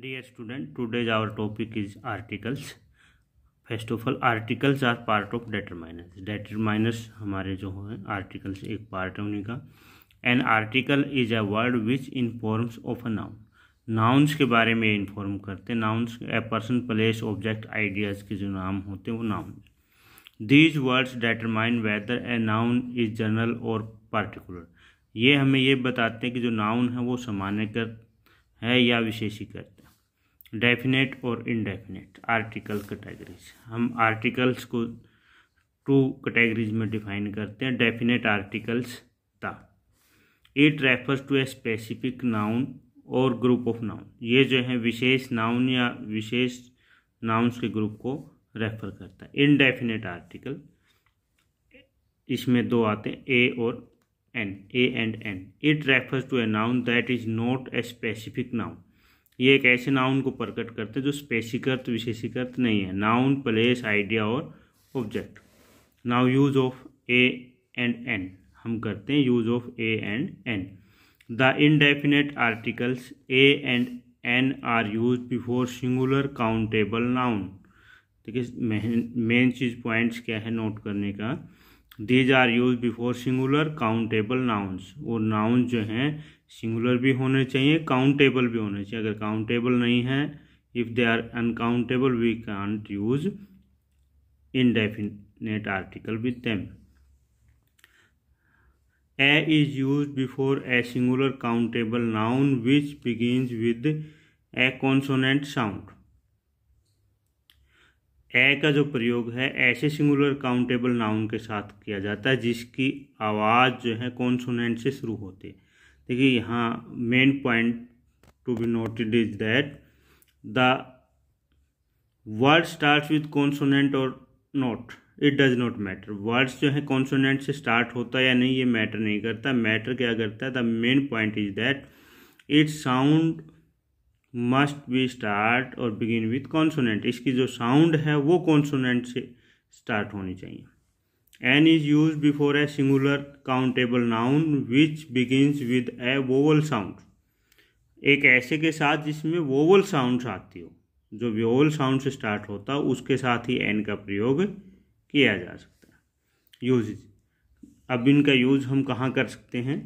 dear student today's our topic is articles first of all articles are part of determiners determiners हमारे जो हैं articles एक part है उन्हीं का an article is a word which informs of a noun nouns के बारे में इन्फॉर्म करते हैं nouns a person place object ideas के जो नाम होते हैं वो noun these words determine whether a noun is general और पार्टिकुलर ये हमें ये बताते हैं कि जो नाउन है वो सामान्यकृत है या विशेषीकृत डेफिनेट और इनडेफिनेट आर्टिकल कैटेगरीज हम आर्टिकल्स को टू कैटेगरीज में डिफाइन करते हैं definite articles the it refers to a specific noun और ग्रुप ऑफ नाउन ये जो है विशेष नाउन या विशेष नाउन्स के ग्रुप को रेफर करता है इनडेफिनेट आर्टिकल इसमें दो आते हैं ए और an a and an it refers to a noun that is not a specific noun ये एक ऐसे नाउन को प्रकट करते हैं जो स्पेशीकृत विशेषीकृत नहीं है नाउन प्लेस आइडिया और object now use of a and an हम करते हैं use of a and an the indefinite articles a and an are use before singular countable noun देखिए मेन चीज़ पॉइंट्स क्या है नोट करने का these are use before singular countable nouns वो नाउन्स जो हैं सिंगुलर भी होने चाहिए काउंटेबल भी होने चाहिए अगर काउंटेबल नहीं है if they are uncountable we can't use indefinite article with them a is use before a singular countable noun which begin with a consonant sound a का जो प्रयोग है ऐसे सिंगुलर काउंटेबल नाउन के साथ किया जाता है जिसकी आवाज़ जो है कॉन्सोनेंट से शुरू होती है देखिए यहाँ main point to be noted is that the word start with consonant और not it does not matter words जो है कॉन्सोनेंट से स्टार्ट होता है या नहीं ये मैटर नहीं करता मैटर क्या करता है the main point is that its sound must be start और बिगिन विथ कॉन्सोनेंट इसकी जो साउंड है वो कॉन्सोनेंट से स्टार्ट होनी चाहिए an is use before a singular countable noun which begins with a vowel sound एक ऐसे के साथ जिसमें वोवल साउंड आती हो जो वोवल साउंड से स्टार्ट होता है उसके साथ ही एन का प्रयोग किया जा सकता है यूज अब इनका यूज़ हम कहाँ कर सकते हैं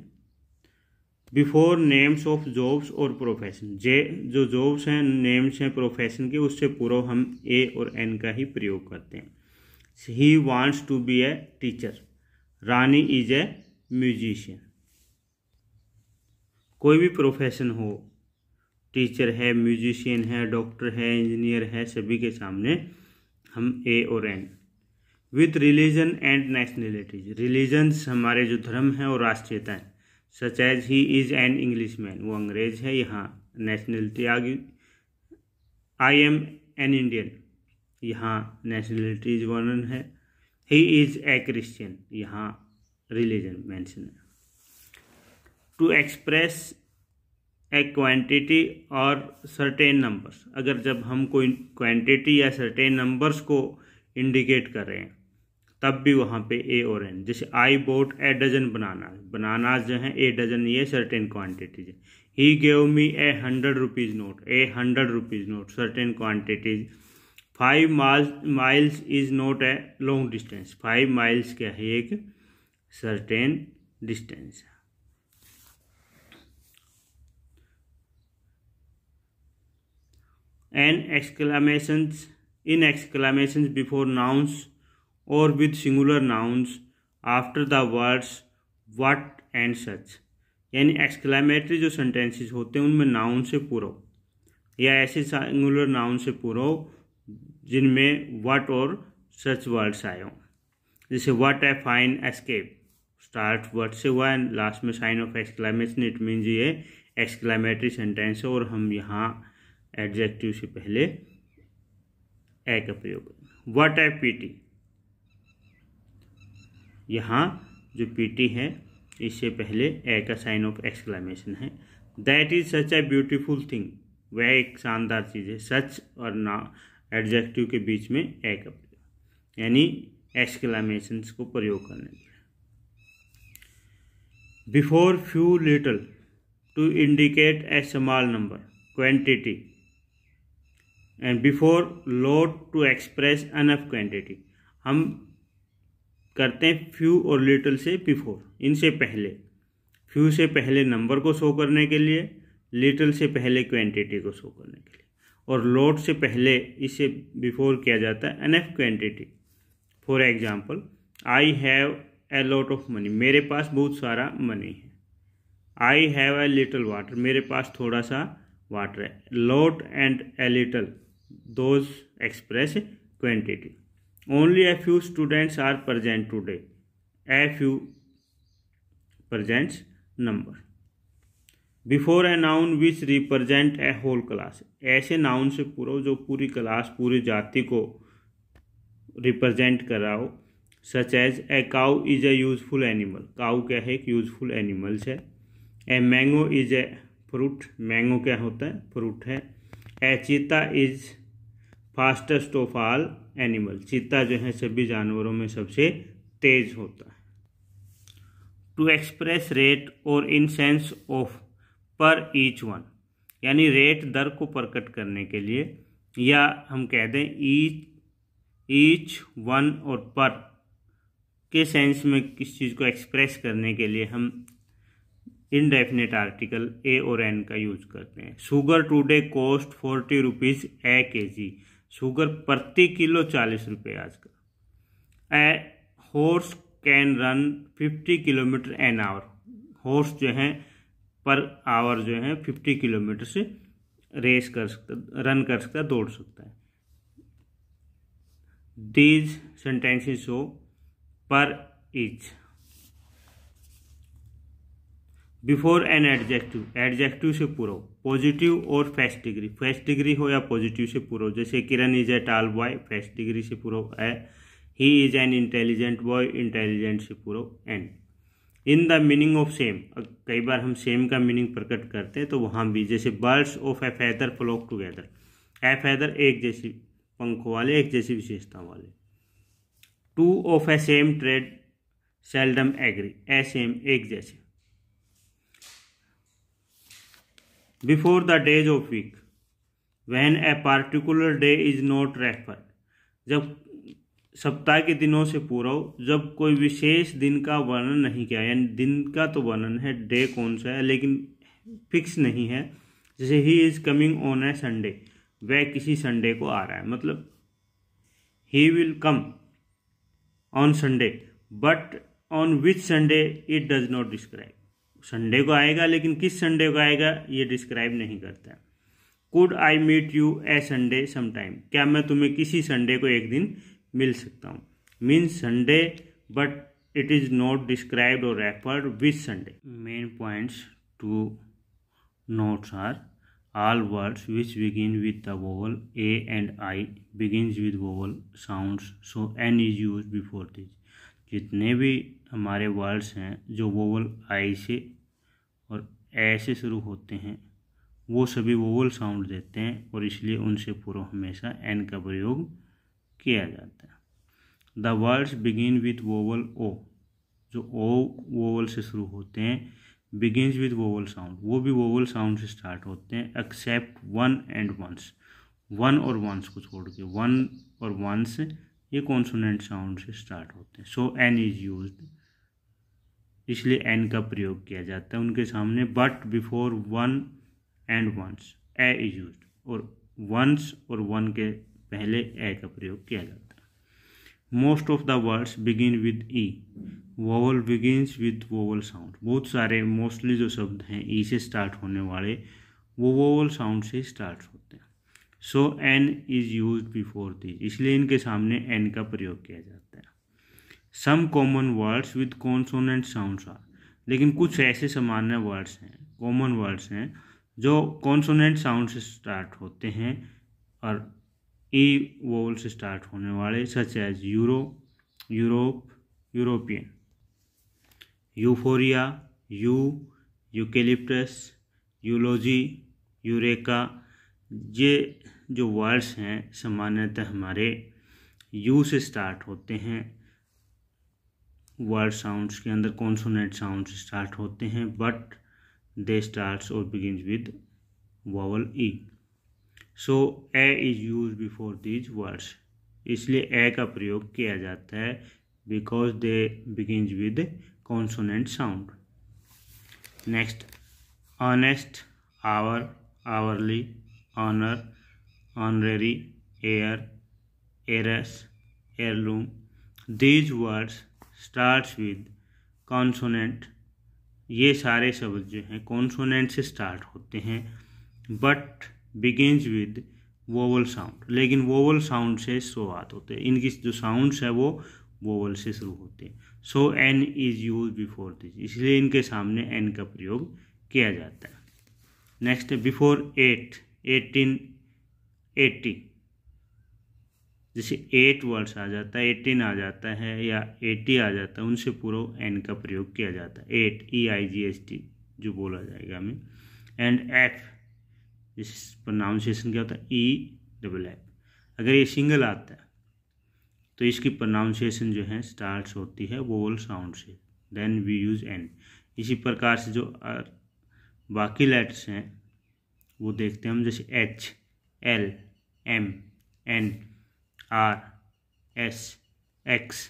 बिफोर नेम्स ऑफ जॉब्स और प्रोफेशन जे जो जॉब्स हैं नेम्स हैं प्रोफेशन के उससे पूर्व हम ए और एन का ही प्रयोग करते हैं he wants to be a teacher Rani is a musician कोई भी प्रोफेशन हो टीचर है म्यूजिशियन है डॉक्टर है इंजीनियर है सभी के सामने हम ए और an with religion and nationalities religions हमारे जो धर्म हैं और राष्ट्रीयता हैं such as he is an Englishman वो अंग्रेज है यहाँ नेशनलिटी आ गई आई एम एन इंडियन यहाँ नेशनलिटीज वर्णन है ही इज़ ए क्रिश्चियन यहाँ रिलीजन मैंशन है टू एक्सप्रेस ए क्वान्टिटी और सर्टेन नंबर्स अगर जब हम कोई क्वान्टिटी या सर्टेन नंबर्स को इंडिकेट कर रहे हैं तब भी वहाँ पे ए और एन जैसे आई बोट ए डजन बनाना बनाना जो है ए डजन ये सर्टेन क्वांटिटीज है he gave me a hundred rupees note a hundred rupees note certain quantities five miles miles is not a long distance five miles क्या है एक certain distance an exclamation in exclamation before nouns और with singular nouns after the words what and such यानी exclamatory जो sentences होते हैं उनमें noun से पूरा या ऐसे सिंगुलर नाउन से पूरा जिनमें वट और सच वर्ड्स आए हों जैसे what a fine escape start word से हुआ एंड लास्ट में sign of exclamation it means ये एक्सक्लामेटरी सेंटेंस है और हम यहाँ एडजेक्टिव से पहले ए का प्रयोग वट ए पीटी यहाँ जो पीटी है इससे पहले ए का साइन ऑफ एक्सक्लामेशन है that is such a beautiful thing वह एक शानदार चीज़ है सच और ना एडजेक्टिव के बीच में ए का यानी एक्सक्लामेशन को प्रयोग करने दिया before few little to indicate a small number quantity and before lot to express enough quantity हम करते हैं फ्यू और लिटल से बिफोर इनसे पहले फ्यू से पहले नंबर को शो करने के लिए लिटल से पहले क्वांटिटी को शो करने के लिए और लॉट से पहले इसे बिफोर किया जाता है enough quantity for example I have a lot of money मेरे पास बहुत सारा मनी है I have a little water मेरे पास थोड़ा सा वाटर है lot and a little those express quantity only a few students are present today a few presents number before a noun which represent a whole class ऐसे noun से पूरा जो पूरी क्लास पूरी जाति को रिप्रजेंट कराओ such as a cow is a useful animal cow क्या है एक यूज़फुल एनिमल्स है a mango is a fruit mango क्या होता है फ्रूट है a cheetah is fastest of all animal चीता जो है सभी जानवरों में सबसे तेज होता है टू एक्सप्रेस रेट और in sense of per each one यानी रेट दर को प्रकट करने के लिए या हम कह दें ईच ईच वन और पर के सेंस में किस चीज़ को एक्सप्रेस करने के लिए हम इनडेफिनेट आर्टिकल ए और एन का यूज करते हैं sugar today cost forty rupees a K G sugar प्रति किलो चालीस रुपये आज a horse can run fifty kilometre an hour horse जो है पर आवर जो है फिफ्टी किलोमीटर से रेस कर सकता रन कर सकता है दौड़ सकता है दीज सेंटेंसेस हो per each before an adjective adjective से पूर्व पॉजिटिव और फर्स्ट डिग्री फर्स्ट डिग्री हो या पॉजिटिव से पूर्व जैसे किरण इज ए टाल बॉय फर्स्ट डिग्री से पूर्व a he is an intelligent boy intelligent से पूर्व an in the meaning of same कई बार हम सेम का मीनिंग प्रकट करते हैं तो वहाँ भी जैसे birds of a feather flock together a feather एक जैसी पंखों वाले एक जैसी विशेषताओं वाले two of a same trade seldom agree a same एक जैसे before the days of week when a particular day is not refer जब सप्ताह के दिनों से पूरा हो जब कोई विशेष दिन का वर्णन नहीं किया यानी दिन का तो वर्णन है डे कौन सा है लेकिन फिक्स नहीं है जैसे he is coming on a Sunday वह किसी संडे को आ रहा है मतलब he will come on Sunday but on which Sunday it does not describe Sunday को आएगा लेकिन किस संडे को आएगा ये डिस्क्राइब नहीं करता है could I meet you a Sunday sometime क्या मैं तुम्हें किसी संडे को एक दिन मिल सकता हूँ means Sunday but it is not described और referred with Sunday main points to notes are all words which begin with the vowel A and I begin with vowel sounds so an is use before this जितने भी हमारे words हैं जो vowel आई से और ए से शुरू होते हैं वो सभी वोवल साउंड देते हैं और इसलिए उनसे पूर्व हमेशा एन का प्रयोग किया जाता है the words begin with vowel O जो ओ वोवल से शुरू होते हैं बिगिनस विथ वोवल साउंड वो भी वोवल साउंड से स्टार्ट होते हैं except one and once one और वंस को छोड़ के वन और वंस ये कॉन्सोनेंट साउंड से स्टार्ट होते हैं सो एन इज़ यूज इसलिए एन का प्रयोग किया जाता है उनके सामने but before one and once a is use और वंस और वन के पहले ए का प्रयोग किया जाता है most of the words begin with E vowel begins with vowel sound बहुत सारे मोस्टली जो शब्द हैं ई e से स्टार्ट होने वाले वो वोवल साउंड से स्टार्ट होते हैं so an is use before this इसलिए इनके सामने एन का प्रयोग किया जाता है some common words with consonant sound are लेकिन कुछ ऐसे सामान्य वर्ड्स हैं कॉमन वर्ड्स हैं जो कॉन्सोनेंट साउंड से स्टार्ट होते हैं और ई e वोल से स्टार्ट होने वाले such as euro Europe European euphoria U eucalyptus eulogy eureka ये जो वर्ड्स हैं सामान्यतः हमारे यू से स्टार्ट होते हैं वर्ड साउंड्स के अंदर कॉन्सोनेंट साउंड्स स्टार्ट होते हैं बट दे स्टार्ट और begin with vowel E so a is use before these words इसलिए ए का प्रयोग किया जाता है because they begin with consonant sound next honest hour hourly honour honorary heir heiress heirloom these words starts with consonant ये सारे शब्द जो हैं कॉन्सोनेंट से स्टार्ट होते हैं but begins with vowel sound लेकिन वोवल साउंड से शुरुआत होते हैं इनकी जो साउंड्स है वो वोवल से शुरू होते हैं so an is use before this इसलिए इनके सामने एन का प्रयोग किया जाता है next before eight eighteen eighty जैसे एट वर्ड्स आ जाता है एटीन आ जाता है या एटी आ जाता है उनसे पूरा एन का प्रयोग किया जाता है eight E I G S T जो बोला जाएगा हमें एंड एफ जिस प्रोनाउंसिएशन क्या होता है ई डबल एफ अगर ये सिंगल आता है तो इसकी प्रोनाउंसिएशन जो है स्टार्ट होती है वोवल साउंड से देन वी यूज़ एन इसी प्रकार से जो बाकी लेटर्स हैं वो देखते हैं हम जैसे H L M N R S X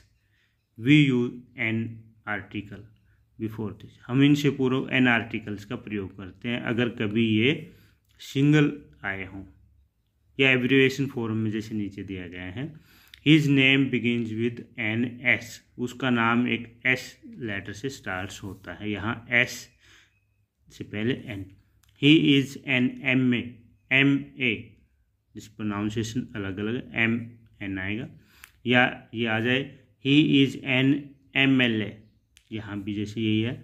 we use an article before this हम इनसे पूर्व एन आर्टिकल्स का प्रयोग करते हैं अगर कभी ये सिंगल आए हों या एब्रिवेशन फॉर्म में जैसे नीचे दिया गया है his name begins with an S उसका नाम एक एस लेटर से स्टार्ट होता है यहाँ एस से पहले an he is an M A M A जिस प्रोनाउंसिएशन अलग अलग है एम एन आएगा या ये आ जाए he is an M L A यहाँ भी जैसे यही है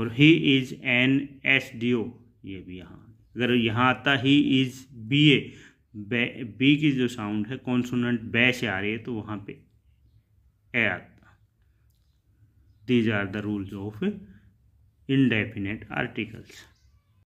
और he is an S D O ये भी यहाँ अगर यहाँ आता he is B A B की जो साउंड है कॉन्सोनेंट बे से आ रही है तो वहाँ पे ए आता these are the rules of indefinite articles